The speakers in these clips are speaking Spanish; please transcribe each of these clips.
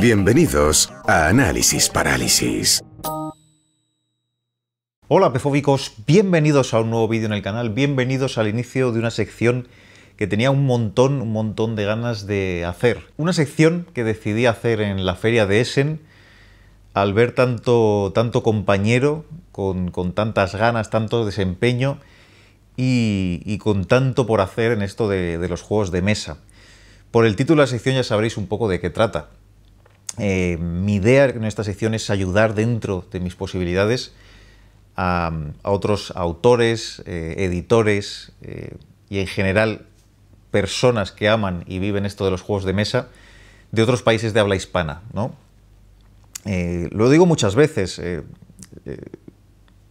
Bienvenidos a Análisis Parálisis. Hola pefóbicos, bienvenidos a un nuevo vídeo en el canal, bienvenidos al inicio de una sección que tenía un montón, un montón de ganas de hacer. Una sección que decidí hacer en la feria de Essen al ver tanto, tanto compañero con, tantas ganas, tanto desempeño y, con tanto por hacer en esto de los juegos de mesa. Por el título de la sección ya sabréis un poco de qué trata. Eh, mi idea en esta sección es ayudar dentro de mis posibilidades a, otros autores, eh, editores eh, y en general personas que aman y viven esto de los juegos de mesa de otros países de habla hispana. ¿no? lo digo muchas veces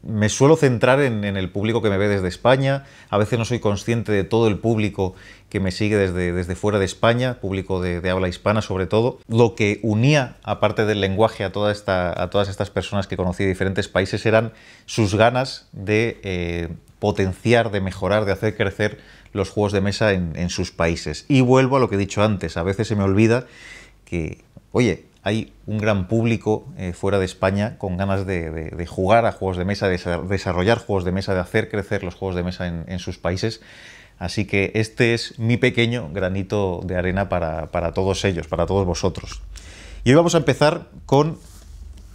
me suelo centrar en, el público que me ve desde España. A veces no soy consciente de todo el público que me sigue desde, desde fuera de España, público de, habla hispana sobre todo. Lo que unía, aparte del lenguaje, a, toda a todas estas personas que conocí de diferentes países eran sus ganas de eh, potenciar, de mejorar, de hacer crecer los juegos de mesa en, en sus países. Y vuelvo a lo que he dicho antes, a veces se me olvida que, oye, hay un gran público eh, fuera de España con ganas de, jugar a juegos de mesa, de desarrollar juegos de mesa, de hacer crecer los juegos de mesa en, sus países. Así que este es mi pequeño granito de arena para, todos ellos, para todos vosotros. Y hoy vamos a empezar con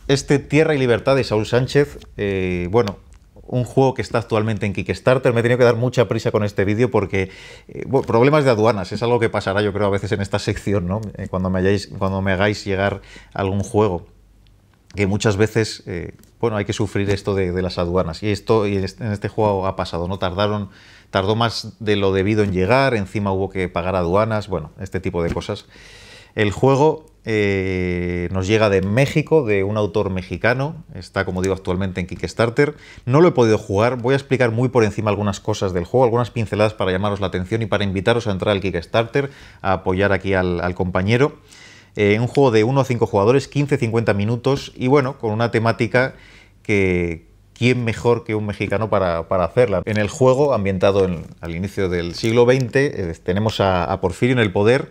este Tierra y Libertad de Saúl Sánchez. Eh, bueno, un juego que está actualmente en Kickstarter. Me he tenido que dar mucha prisa con este vídeo porque eh, problemas de aduanas es algo que pasará yo creo a veces en esta sección, ¿no? Eh, cuando, me hayáis, cuando me hagáis llegar algún juego que muchas veces eh, bueno, hay que sufrir esto de, las aduanas. Y esto y este, en este juego ha pasado, ¿no? Tardaron, tardó más de lo debido en llegar, encima hubo que pagar aduanas, bueno, este tipo de cosas. El juego eh, nos llega de México, de un autor mexicano. Está, como digo, actualmente en Kickstarter. No lo he podido jugar. Voy a explicar muy por encima algunas cosas del juego, algunas pinceladas para llamaros la atención y para invitaros a entrar al Kickstarter, a apoyar aquí al, compañero. Eh, un juego de 1 a 5 jugadores, 15-50 minutos y bueno, con una temática que, ¿quién mejor que un mexicano para, hacerla? En el juego, ambientado al inicio del siglo XX, eh, tenemos a Porfirio en el poder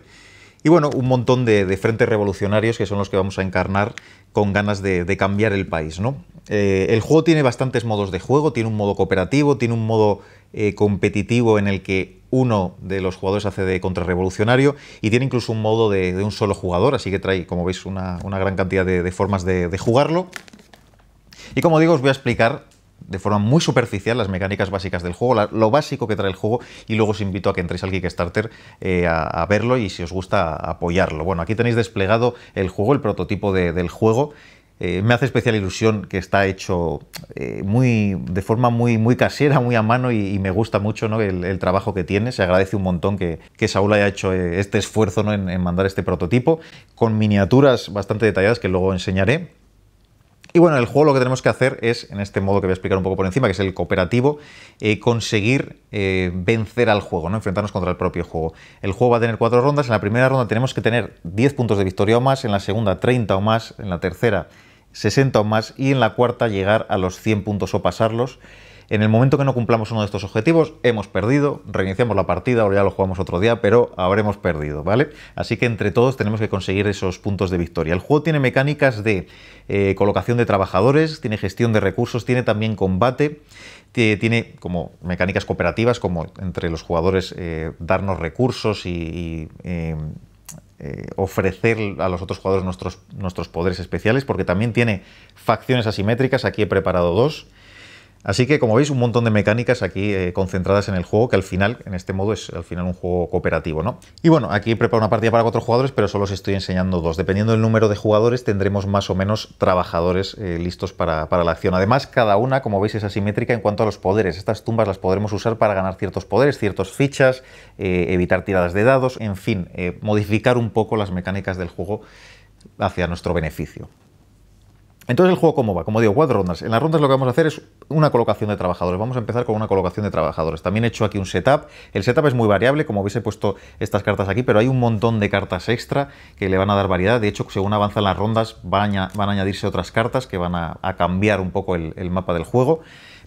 y bueno, un montón de, frentes revolucionarios que son los que vamos a encarnar con ganas de, cambiar el país. Eh, el juego tiene bastantes modos de juego, tiene un modo cooperativo, tiene un modo eh, competitivo en el que uno de los jugadores hace de contrarrevolucionario y tiene incluso un modo de, un solo jugador, así que trae, como veis, una gran cantidad de, formas de jugarlo. Y como digo, os voy a explicar de forma muy superficial las mecánicas básicas del juego, lo básico que trae el juego, y luego os invito a que entréis al Kickstarter eh, a, verlo y si os gusta apoyarlo. Bueno, aquí tenéis desplegado el juego, el prototipo del juego. Eh, me hace especial ilusión que está hecho eh, muy, de forma muy, muy casera, muy a mano y, me gusta mucho el, trabajo que tiene. Se agradece un montón que, que Saúl haya hecho este esfuerzo en mandar este prototipo con miniaturas bastante detalladas que luego enseñaré y bueno, el juego lo que tenemos que hacer es, en este modo que voy a explicar un poco por encima, que es el cooperativo, eh, conseguir eh, vencer al juego, ¿no? enfrentarnos contra el propio juego. El juego va a tener cuatro rondas, en la primera ronda tenemos que tener 10 puntos de victoria o más, en la segunda 30 o más, en la tercera 60 o más y en la cuarta llegar a los 100 puntos o pasarlos. En el momento que no cumplamos uno de estos objetivos, hemos perdido, reiniciamos la partida ahora ya lo jugamos otro día, pero habremos perdido, ¿vale? Así que entre todos tenemos que conseguir esos puntos de victoria. El juego tiene mecánicas de eh, colocación de trabajadores, tiene gestión de recursos, tiene también combate tiene como mecánicas cooperativas, como entre los jugadores eh, darnos recursos y, em, eh, ofrecer a los otros jugadores nuestros, nuestros poderes especiales, porque también tiene facciones asimétricas, aquí he preparado dos. Así que como veis, un montón de mecánicas aquí eh, concentradas en el juego, que al final, en este modo, es al final un juego cooperativo, ¿no? Y bueno, aquí preparo una partida para cuatro jugadores, pero solo os estoy enseñando dos. Dependiendo del número de jugadores, tendremos más o menos trabajadores eh, listos para, la acción. Además, cada una, como veis, es asimétrica en cuanto a los poderes. Estas tumbas las podremos usar para ganar ciertos poderes, ciertas fichas, eh, evitar tiradas de dados, en fin, modificar un poco las mecánicas del juego hacia nuestro beneficio. Entonces, ¿el juego cómo va? Como digo, cuatro rondas. En las rondas lo que vamos a hacer es una colocación de trabajadores. Vamos a empezar con una colocación de trabajadores. También he hecho aquí un setup. El setup es muy variable, como veis he puesto estas cartas aquí, pero hay un montón de cartas extra que le van a dar variedad. De hecho, según avanzan las rondas, van a, añadirse otras cartas que van a, cambiar un poco el mapa del juego.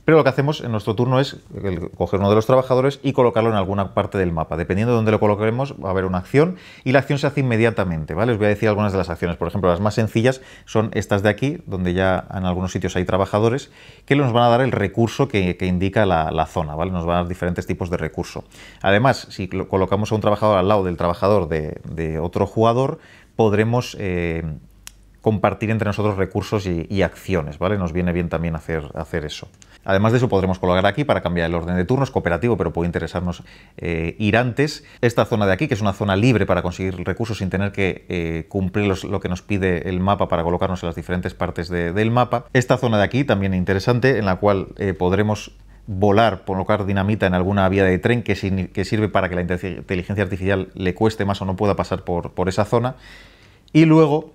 Pero lo que hacemos en nuestro turno es coger uno de los trabajadores y colocarlo en alguna parte del mapa. Dependiendo de dónde lo coloquemos, va a haber una acción y la acción se hace inmediatamente. ¿vale? Os voy a decir algunas de las acciones. Por ejemplo, las más sencillas son estas de aquí, donde ya en algunos sitios hay trabajadores, que nos van a dar el recurso que, indica la, zona. ¿vale? Nos van a dar diferentes tipos de recurso. Además, si colocamos a un trabajador al lado del trabajador de, otro jugador, podremos... Eh, compartir entre nosotros recursos y, y, acciones, ¿vale? Nos viene bien también hacer, hacer eso. Además de eso podremos colocar aquí para cambiar el orden de turnos, cooperativo, pero puede interesarnos eh, ir antes. Esta zona de aquí, que es una zona libre para conseguir recursos sin tener que eh, cumplir lo que nos pide el mapa para colocarnos en las diferentes partes del mapa. Esta zona de aquí también interesante, en la cual eh, podremos volar, colocar dinamita en alguna vía de tren que, sirve para que la inteligencia artificial le cueste más o no pueda pasar por esa zona. Y luego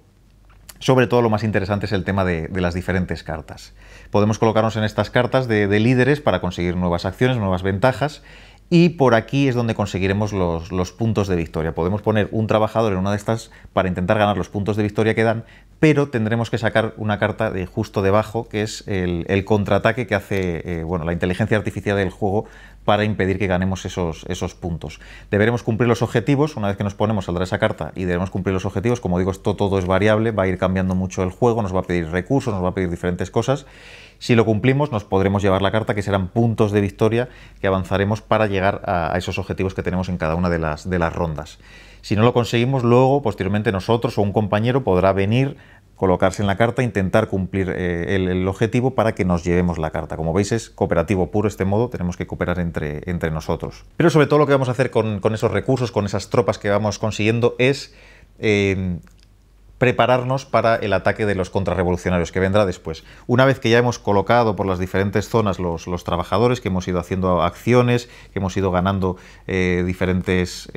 sobre todo lo más interesante es el tema de, las diferentes cartas. Podemos colocarnos en estas cartas de, líderes para conseguir nuevas acciones, nuevas ventajas y por aquí es donde conseguiremos los, puntos de victoria. Podemos poner un trabajador en una de estas para intentar ganar los puntos de victoria que dan, pero tendremos que sacar una carta de justo debajo, que es el, contraataque que hace eh, bueno, la inteligencia artificial del juego para impedir que ganemos esos, esos puntos. Deberemos cumplir los objetivos, una vez que nos ponemos saldrá esa carta y debemos cumplir los objetivos, como digo, esto todo es variable, va a ir cambiando mucho el juego, nos va a pedir recursos, nos va a pedir diferentes cosas. Si lo cumplimos, nos podremos llevar la carta, que serán puntos de victoria que avanzaremos para llegar a, esos objetivos que tenemos en cada una de las, de las rondas. Si no lo conseguimos, luego, posteriormente, nosotros o un compañero podrá venir colocarse en la carta, intentar cumplir eh, el, objetivo para que nos llevemos la carta. Como veis es cooperativo puro este modo, tenemos que cooperar entre, entre nosotros. Pero sobre todo lo que vamos a hacer con, esos recursos, con esas tropas que vamos consiguiendo es eh, prepararnos para el ataque de los contrarrevolucionarios que vendrá después. Una vez que ya hemos colocado por las diferentes zonas los, trabajadores, que hemos ido haciendo acciones, que hemos ido ganando eh, diferentes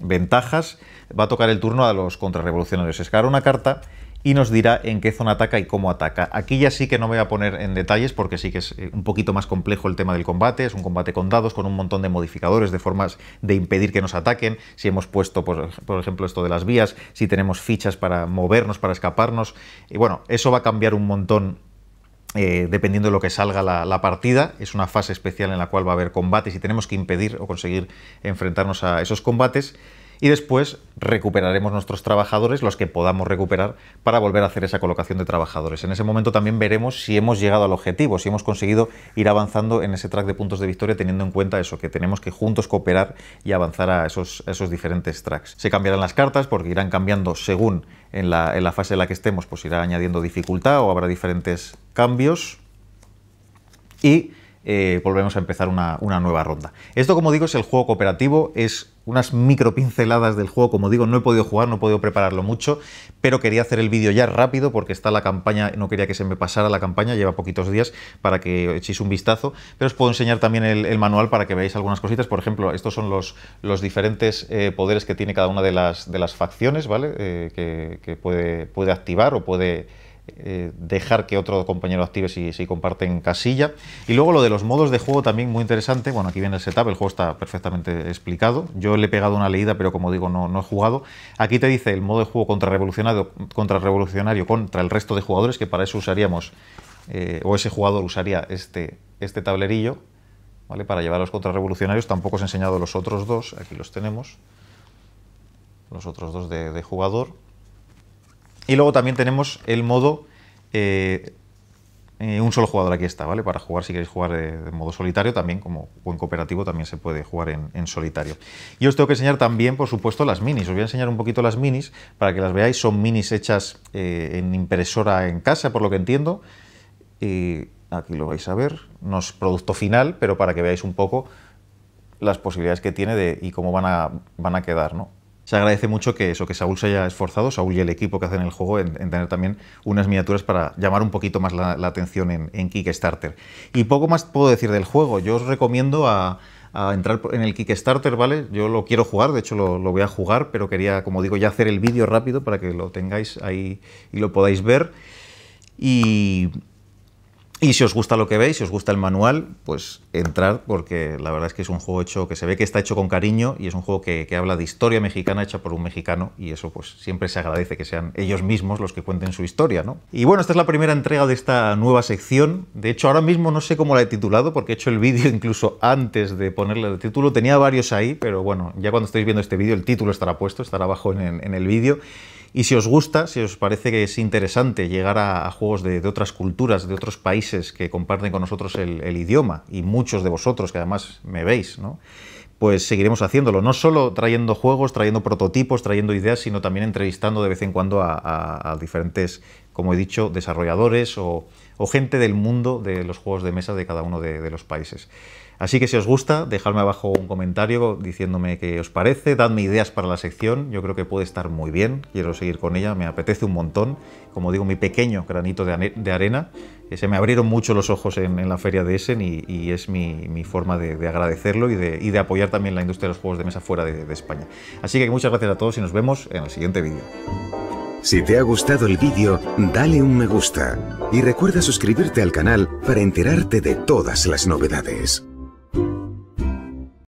ventajas, va a tocar el turno a los contrarrevolucionarios. escar una carta y nos dirá en qué zona ataca y cómo ataca. Aquí ya sí que no me voy a poner en detalles porque sí que es eh, un poquito más complejo el tema del combate, es un combate con dados, con un montón de modificadores, de formas de impedir que nos ataquen, si hemos puesto, pues, por, ejemplo, esto de las vías, si tenemos fichas para movernos, para escaparnos, y bueno, eso va a cambiar un montón eh, dependiendo de lo que salga la, la, partida. Es una fase especial en la cual va a haber combates y tenemos que impedir o conseguir enfrentarnos a esos combates y después recuperaremos nuestros trabajadores, los que podamos recuperar, para volver a hacer esa colocación de trabajadores. En ese momento también veremos si hemos llegado al objetivo, si hemos conseguido ir avanzando en ese track de puntos de victoria teniendo en cuenta eso, que tenemos que juntos cooperar y avanzar a esos, esos diferentes tracks. Se cambiarán las cartas porque irán cambiando según en la, en la fase en la que estemos, pues irá añadiendo dificultad o habrá diferentes cambios. Y eh, volvemos a empezar una, nueva ronda. Esto, como digo, es el juego cooperativo, es unas micro pinceladas del juego, como digo, no he podido jugar, no he podido prepararlo mucho, pero quería hacer el vídeo ya rápido porque está la campaña, no quería que se me pasara la campaña, lleva poquitos días para que echéis un vistazo, pero os puedo enseñar también el, manual para que veáis algunas cositas, por ejemplo, estos son los, los diferentes eh, poderes que tiene cada una de las, de las facciones, ¿vale? Eh, que, puede, puede activar o puede eh, dejar que otro compañero active si, comparten casilla. Y luego lo de los modos de juego también muy interesante. Bueno, aquí viene el setup, el juego está perfectamente explicado. Yo le he pegado una leída, pero como digo, no, he jugado. Aquí te dice el modo de juego contrarrevolucionario contra, contra el resto de jugadores, que para eso usaríamos, eh, o ese jugador usaría este, este tablerillo, ¿vale? Para llevar a los contrarrevolucionarios. Tampoco os he enseñado los otros dos, aquí los tenemos. Los otros dos de jugador y luego también tenemos el modo eh, eh, un solo jugador aquí está, ¿vale? Para jugar, si queréis jugar de, modo solitario también, como en cooperativo también se puede jugar en, solitario. Y os tengo que enseñar también, por supuesto, las minis. Os voy a enseñar un poquito las minis para que las veáis. Son minis hechas eh, en impresora en casa, por lo que entiendo. Y aquí lo vais a ver. No es producto final, pero para que veáis un poco las posibilidades que tiene y cómo van a, van a quedar, ¿no? se agradece mucho que eso, que Saúl se haya esforzado, Saúl y el equipo que hacen el juego, en, tener también unas miniaturas para llamar un poquito más la, atención en, Kickstarter. Y poco más puedo decir del juego. Yo os recomiendo a, entrar en el Kickstarter, ¿vale? Yo lo quiero jugar, de hecho lo, lo voy a jugar, pero quería, como digo, ya hacer el vídeo rápido para que lo tengáis ahí y lo podáis ver. Y, y si os gusta lo que veis, si os gusta el manual, pues entrad porque la verdad es que es un juego hecho que se ve que está hecho con cariño y es un juego que, habla de historia mexicana hecha por un mexicano y eso pues siempre se agradece que sean ellos mismos los que cuenten su historia, ¿no? Y bueno, esta es la primera entrega de esta nueva sección. De hecho, ahora mismo no sé cómo la he titulado porque he hecho el vídeo incluso antes de ponerle el título. Tenía varios ahí, pero bueno, ya cuando estéis viendo este vídeo el título estará puesto, estará abajo en el vídeo. Y si os gusta, si os parece que es interesante llegar a, juegos de, otras culturas, de otros países que comparten con nosotros el, idioma, y muchos de vosotros que además me veis, pues seguiremos haciéndolo, no solo trayendo juegos, trayendo prototipos, trayendo ideas, sino también entrevistando de vez en cuando a, diferentes, como he dicho, desarrolladores o, gente del mundo de los juegos de mesa de cada uno de los países. Así que si os gusta, dejadme abajo un comentario diciéndome qué os parece, dadme ideas para la sección, yo creo que puede estar muy bien, quiero seguir con ella, me apetece un montón, como digo, mi pequeño granito de, arena, se me abrieron mucho los ojos en, la feria de Essen y, es mi, forma de, agradecerlo y de, apoyar también la industria de los juegos de mesa fuera de, de España. Así que muchas gracias a todos y nos vemos en el siguiente vídeo. Si te ha gustado el vídeo, dale un me gusta y recuerda suscribirte al canal para enterarte de todas las novedades.